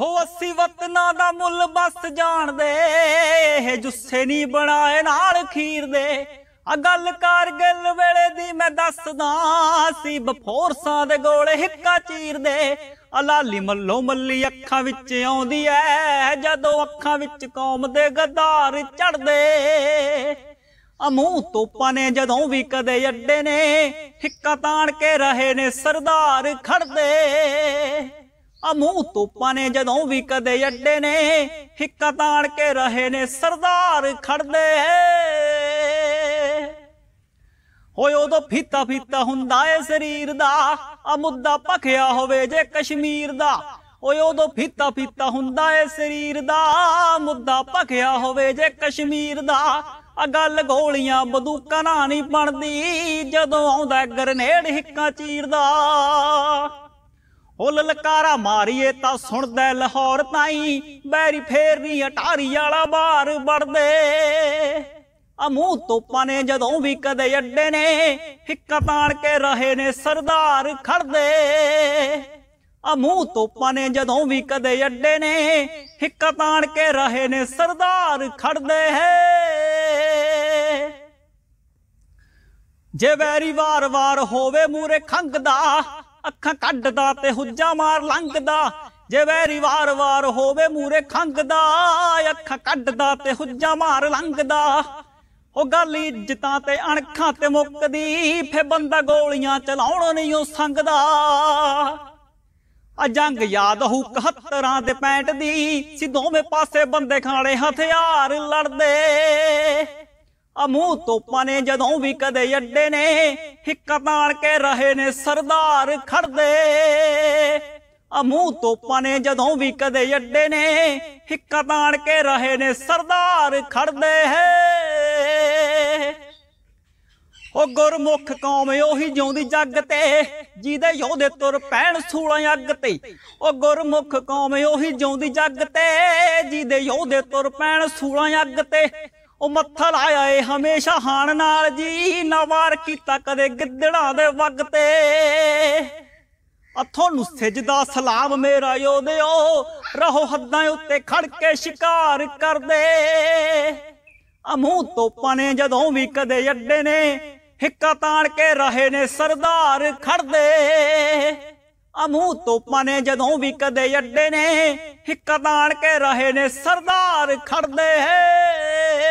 ਹੋ ਅਸੀਂ ਵਤਨਾ ਦਾ ਮੁੱਲ ਬਸ ਜਾਣਦੇ ਇਹ ਜੁੱਸੇ ਨਹੀਂ ਬਣਾਏ ਨਾਲ ਖੀਰ ਦੇ ਆ ਗੱਲ ਕਰ ਗੱਲ ਵੇਲੇ ਦੀ ਮੈਂ ਦੱਸਦਾ ਸੀ ਬਫੋਰਸਾਂ ਦੇ ਗੋਲੇ ਹਿੱਕਾ ਚੀਰਦੇ ਅਲਾਲੀ ਮੱਲੋ ਮੱਲੀ ਅੱਖਾਂ ਵਿੱਚ ਆਉਂਦੀ ਐ ਜਦੋਂ ਅੱਖਾਂ ਵਿੱਚ ਕੌਮ ਦੇ ਗਦਾਰ ਚੜਦੇ ਅਮੂ ਤੋਪਾਂ ਨੇ ਜਦੋਂ ਵੀ ਕਦੇ ਅੱਡੇ ਨੇ ਹਿੱਕਾ ਤਾਣ ਕੇ ਰਹੇ ਨੇ ਸਰਦਾਰ ਖੜਦੇ ਆ ਮੂੰਹ ਤੋਪਾਂ ਨੇ ਜਦੋਂ ਵੀ ਕਦੇ ਅੱਡੇ ਨੇ ਹਿੱਕਾ ਤਾਣ ਕੇ ਰਹੇ ਨੇ ਸਰਦਾਰ ਖੜਦੇ ਹੋਏ ਉਦੋਂ ਫੀਤਾ ਫੀਤਾ ਹੁੰਦਾ ਏ ਸਰੀਰ ਦਾ ਆ ਮੁੱਦਾ ਪਖਿਆ ਹੋਵੇ ਜੇ ਕਸ਼ਮੀਰ ਦਾ ਓਏ ਉਦੋਂ ਫੀਤਾ ਫੀਤਾ ਹੁੰਦਾ ਏ ਸਰੀਰ ਦਾ ਮੁੱਦਾ ਪਖਿਆ ਹੋਵੇ ਜੇ ਕਸ਼ਮੀਰ ਦਾ ਆ ਗੱਲ ਗੋਲੀਆਂ ਬੰਦੂਕਾਂ ਨਾਲ ਨਹੀਂ ਬਣਦੀ ਜਦੋਂ ਆਉਂਦਾ ਗਰਨੇਡ ਹਿੱਕਾਂ ਚੀਰਦਾ ਉਹ ਲਲਕਾਰਾ ਮਾਰੀਏ ਤਾਂ ਸੁਣਦਾ ਲਾਹੌਰ ਤਾਈ ਬੈਰੀ ਫੇਰਨੀ ਅਟਾਰੀ ਵਾਲਾ ਬਾਰ ਵੜਦੇ ਆ ਮੂੰਹ ਤੋਪਾਂ ਨੇ ਜਦੋਂ ਵੀ ਕਦੇ ਅੱਡੇ ਨੇ ਹਿੱਕਾ ਤਾਣ ਕੇ ਰਹੇ ਨੇ ਸਰਦਾਰ ਖੜਦੇ ਆ ਮੂੰਹ ਤੋਪਾਂ ਨੇ ਜਦੋਂ ਵੀ ਕਦੇ ਅੱਡੇ ਨੇ ਹਿੱਕਾ ਤਾਣ ਕੇ ਰਹੇ ਨੇ ਸਰਦਾਰ ਖੜਦੇ ਹੈ ਜੇ ਵੈਰੀ ਵਾਰ-ਵਾਰ ਹੋਵੇ ਮੂਰੇ ਖੰਗਦਾ ਅੱਖਾਂ ਕੱਢਦਾ ਤੇ ਹੁੱਜਾ ਮਾਰ ਲੰਘਦਾ ਜੇ ਵੈਰੀ ਵਾਰ-ਵਾਰ ਹੋਵੇ ਮੂਰੇ ਖੰਗਦਾ ਅੱਖਾਂ ਕੱਢਦਾ ਤੇ ਹੁੱਜਾ ਮਾਰ ਲੰਘਦਾ ਉਹ ਗੱਲ ਇੱਜ਼ਤਾਂ ਤੇ ਅਣਖਾਂ ਤੇ ਮੁੱਕਦੀ ਫੇ ਬੰਦਾ ਗੋਲੀਆਂ ਚਲਾਉਣ ਨਹੀਂ ਉਹ ਸੰਗਦਾ ਆ ਜੰਗ ਯਾਦ ਹੂ 71 ਦੇ ਪੈਂਟ ਦੀ ਸਿੱਧੋਂ ਮੇ ਪਾਸੇ ਬੰਦੇ ਖਾਣੇ ਹਥਿਆਰ ਲੜਦੇ ਆ ਮੂੰਹ ਤੋਪਾਂ ਨੇ ਜਦੋਂ ਵੀ ਕਦੇ ਅੱਡੇ ਨੇ ਹਿੱਕ ਤਾਣ ਕੇ ਰਹੇ ਨੇ ਸਰਦਾਰ ਖੜਦੇ ਆ ਮੂੰਹ ਤੋਪਾਂ ਨੇ ਜਦੋਂ ਵੀ ਕਦੇ ਅੱਡੇ ਨੇ ਹਿੱਕ ਤਾਣ ਕੇ ਰਹੇ ਨੇ ਸਰਦਾਰ ਖੜਦੇ ਹੈ ਉਹ ਗੁਰਮੁਖ ਕੌਮ ਉਹੀ ਜਿਉਂਦੀ ਜੱਗ ਤੇ ਜਿਹਦੇ ਯੋਧੇ ਤੁਰ ਪੈਣ ਸੂਲਾਂ ਅੱਗ ਤੇ ਉਹ ਗੁਰਮੁਖ ਕੌਮ ਉਹੀ ਜਿਉਂਦੀ ਜੱਗ ਤੇ ਜਿਹਦੇ ਯੋਧੇ ਤੁਰ ਪੈਣ ਸੂਲਾਂ ਅੱਗ ਤੇ ਉਹ ਮੱਥਾ ਲਾਇਆ ਏ ਹਮੇਸ਼ਾ ਹਾਣ ਨਾਲ ਜੀ ਨਾ ਵਾਰ ਕੀਤਾ ਕਦੇ ਗਿੱਦੜਾਂ ਦੇ ਵਗ ਤੇ ਅਥੋਂ ਨੂੰ ਸਜਦਾ ਸਲਾਮ ਮੇਰਾ ਯੋਧਿਓ ਰਹੋ ਹੱਦਾਂ ਉੱਤੇ ਖੜ ਕੇ ਸ਼ਿਕਾਰ ਕਰਦੇ ਅਮੂ ਤੋਪਾਂ ਨੇ ਜਦੋਂ ਵੀ ਕਦੇ ਅੱਡੇ ਨੇ ਹਿੱਕਾ ਤਾਣ ਕੇ ਰਹੇ ਨੇ ਸਰਦਾਰ ਖੜਦੇ ਅਮੂ ਤੋਪਾਂ ਨੇ ਜਦੋਂ ਵੀ ਕਦੇ ਅੱਡੇ ਨੇ ਹਿੱਕਾ ਤਾਣ ਕੇ ਰਹੇ ਨੇ ਸਰਦਾਰ ਖੜਦੇ ਹੈ